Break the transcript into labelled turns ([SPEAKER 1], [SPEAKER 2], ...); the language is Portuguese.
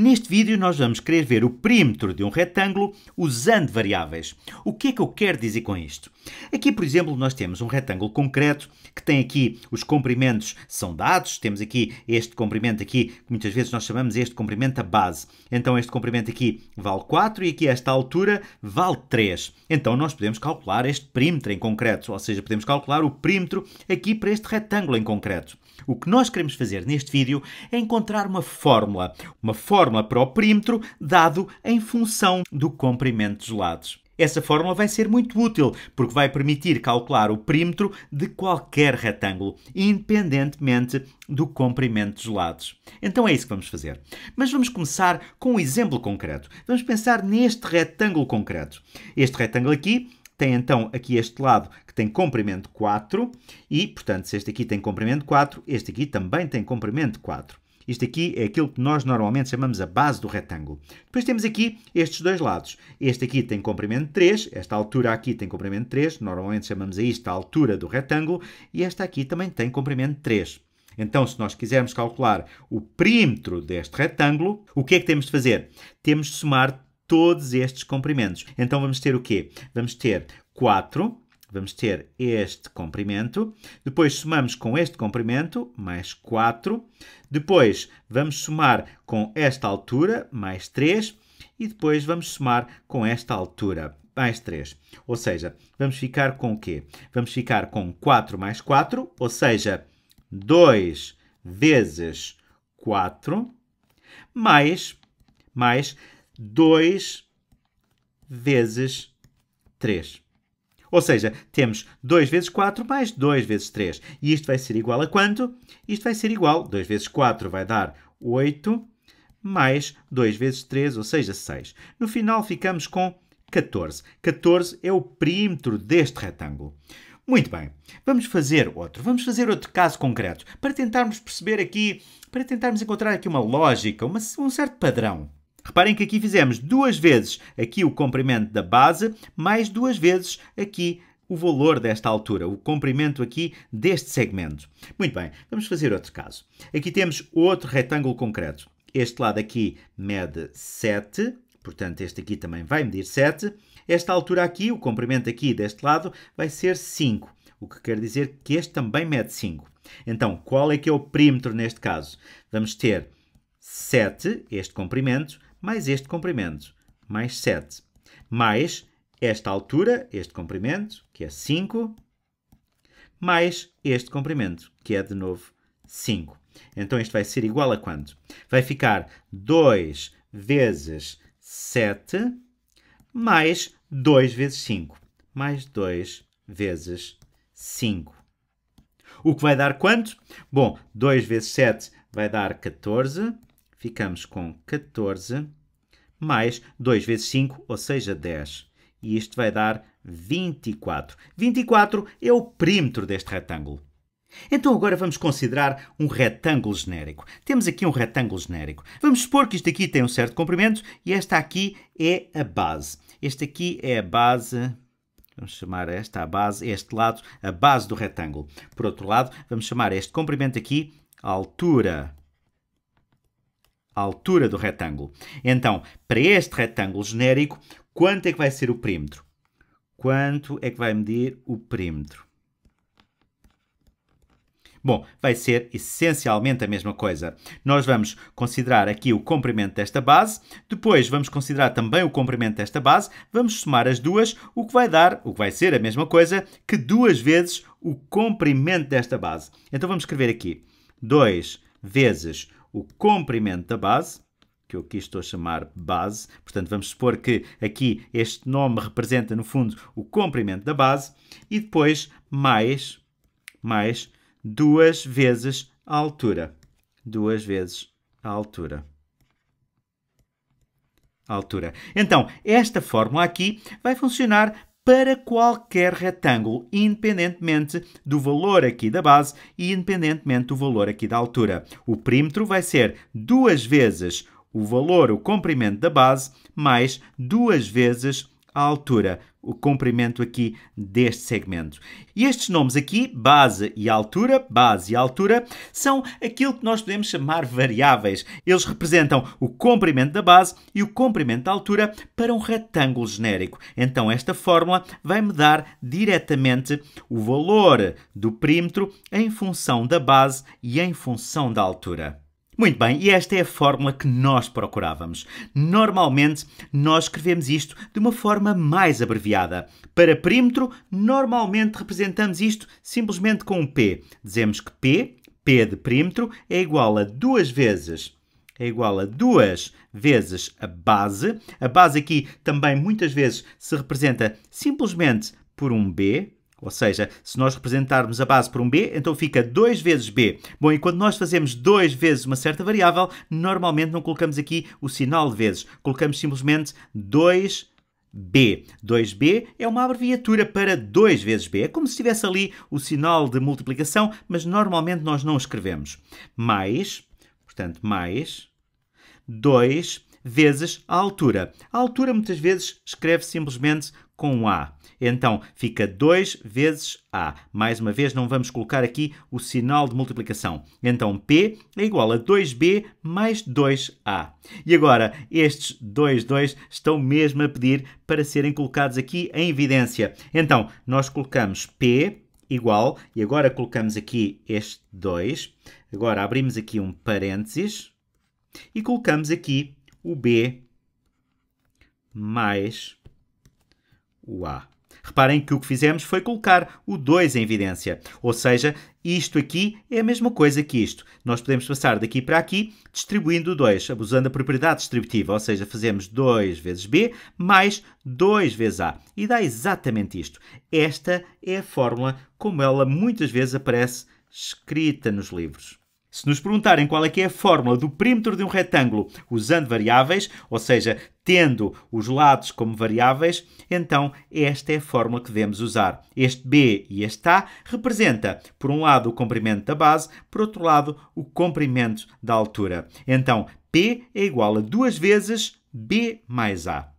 [SPEAKER 1] Neste vídeo nós vamos querer ver o perímetro de um retângulo usando variáveis. O que é que eu quero dizer com isto? Aqui, por exemplo, nós temos um retângulo concreto que tem aqui os comprimentos são dados, temos aqui este comprimento aqui, que muitas vezes nós chamamos este comprimento a base. Então este comprimento aqui vale 4 e aqui esta altura vale 3. Então nós podemos calcular este perímetro em concreto, ou seja, podemos calcular o perímetro aqui para este retângulo em concreto. O que nós queremos fazer neste vídeo é encontrar uma fórmula, uma fórmula para o perímetro dado em função do comprimento dos lados. Essa fórmula vai ser muito útil porque vai permitir calcular o perímetro de qualquer retângulo, independentemente do comprimento dos lados. Então é isso que vamos fazer. Mas vamos começar com um exemplo concreto. Vamos pensar neste retângulo concreto. Este retângulo aqui tem então aqui este lado que tem comprimento 4 e, portanto, se este aqui tem comprimento 4, este aqui também tem comprimento 4. Isto aqui é aquilo que nós normalmente chamamos a base do retângulo. Depois temos aqui estes dois lados. Este aqui tem comprimento 3, esta altura aqui tem comprimento 3, normalmente chamamos a isto a altura do retângulo, e esta aqui também tem comprimento 3. Então, se nós quisermos calcular o perímetro deste retângulo, o que é que temos de fazer? Temos de somar todos estes comprimentos. Então vamos ter o quê? Vamos ter 4, vamos ter este comprimento, depois somamos com este comprimento, mais 4, depois vamos somar com esta altura, mais 3, e depois vamos somar com esta altura, mais 3. Ou seja, vamos ficar com o quê? Vamos ficar com 4 mais 4, ou seja, 2 vezes 4, mais, mais 2 vezes 3. Ou seja, temos 2 vezes 4 mais 2 vezes 3. E isto vai ser igual a quanto? Isto vai ser igual. 2 vezes 4 vai dar 8, mais 2 vezes 3, ou seja, 6. No final ficamos com 14. 14 é o perímetro deste retângulo. Muito bem, vamos fazer outro. Vamos fazer outro caso concreto para tentarmos perceber aqui, para tentarmos encontrar aqui uma lógica, uma, um certo padrão. Reparem que aqui fizemos duas vezes aqui o comprimento da base, mais duas vezes aqui o valor desta altura, o comprimento aqui deste segmento. Muito bem, vamos fazer outro caso. Aqui temos outro retângulo concreto. Este lado aqui mede 7, portanto este aqui também vai medir 7. Esta altura aqui, o comprimento aqui deste lado, vai ser 5, o que quer dizer que este também mede 5. Então, qual é que é o perímetro neste caso? Vamos ter 7, este comprimento, mais este comprimento, mais 7, mais esta altura, este comprimento, que é 5, mais este comprimento, que é de novo 5. Então isto vai ser igual a quanto? Vai ficar 2 vezes 7 mais 2 vezes 5, mais 2 vezes 5. O que vai dar quanto? Bom, 2 vezes 7 vai dar 14, ficamos com 14 mais 2 vezes 5, ou seja, 10. E isto vai dar 24. 24 é o perímetro deste retângulo. Então agora vamos considerar um retângulo genérico. Temos aqui um retângulo genérico. Vamos supor que isto aqui tem um certo comprimento e esta aqui é a base. Este aqui é a base Vamos chamar esta a base, este lado, a base do retângulo. Por outro lado, vamos chamar este comprimento aqui a altura a altura do retângulo. Então, para este retângulo genérico, quanto é que vai ser o perímetro? Quanto é que vai medir o perímetro? Bom, vai ser essencialmente a mesma coisa. Nós vamos considerar aqui o comprimento desta base, depois vamos considerar também o comprimento desta base, vamos somar as duas, o que vai dar, o que vai ser a mesma coisa, que duas vezes o comprimento desta base. Então vamos escrever aqui 2 vezes o comprimento da base, que eu aqui estou a chamar base, portanto vamos supor que aqui este nome representa no fundo o comprimento da base, e depois mais, mais duas vezes a altura. Duas vezes a altura. A altura. Então, esta fórmula aqui vai funcionar para qualquer retângulo, independentemente do valor aqui da base e independentemente do valor aqui da altura. O perímetro vai ser duas vezes o valor, o comprimento da base, mais duas vezes à altura, o comprimento aqui deste segmento. E estes nomes aqui, base e altura, base e altura, são aquilo que nós podemos chamar variáveis. Eles representam o comprimento da base e o comprimento da altura para um retângulo genérico. Então esta fórmula vai-me dar diretamente o valor do perímetro em função da base e em função da altura. Muito bem, e esta é a fórmula que nós procurávamos. Normalmente, nós escrevemos isto de uma forma mais abreviada. Para perímetro, normalmente representamos isto simplesmente com um P. Dizemos que P, P de perímetro, é igual a duas vezes é igual a duas vezes a base. A base aqui também muitas vezes se representa simplesmente por um B, ou seja, se nós representarmos a base por um b, então fica 2 vezes b. Bom, e quando nós fazemos 2 vezes uma certa variável, normalmente não colocamos aqui o sinal de vezes, colocamos simplesmente 2 B. 2B é uma abreviatura para 2 vezes B. É como se tivesse ali o sinal de multiplicação, mas normalmente nós não escrevemos. Mais, portanto, mais 2 vezes a altura. A altura muitas vezes escreve simplesmente com A. Então fica 2 vezes A. Mais uma vez, não vamos colocar aqui o sinal de multiplicação. Então P é igual a 2B mais 2A. E agora, estes dois 2 estão mesmo a pedir para serem colocados aqui em evidência. Então, nós colocamos P igual, e agora colocamos aqui este 2. Agora abrimos aqui um parênteses e colocamos aqui o B mais o A. Reparem que o que fizemos foi colocar o 2 em evidência, ou seja, isto aqui é a mesma coisa que isto. Nós podemos passar daqui para aqui distribuindo o 2, abusando da propriedade distributiva, ou seja, fazemos 2 vezes B mais 2 vezes A. E dá exatamente isto. Esta é a fórmula como ela muitas vezes aparece escrita nos livros. Se nos perguntarem qual é que é a fórmula do perímetro de um retângulo usando variáveis, ou seja, tendo os lados como variáveis, então esta é a fórmula que devemos usar. Este B e este A representa, por um lado, o comprimento da base, por outro lado, o comprimento da altura. Então, P é igual a duas vezes B mais A.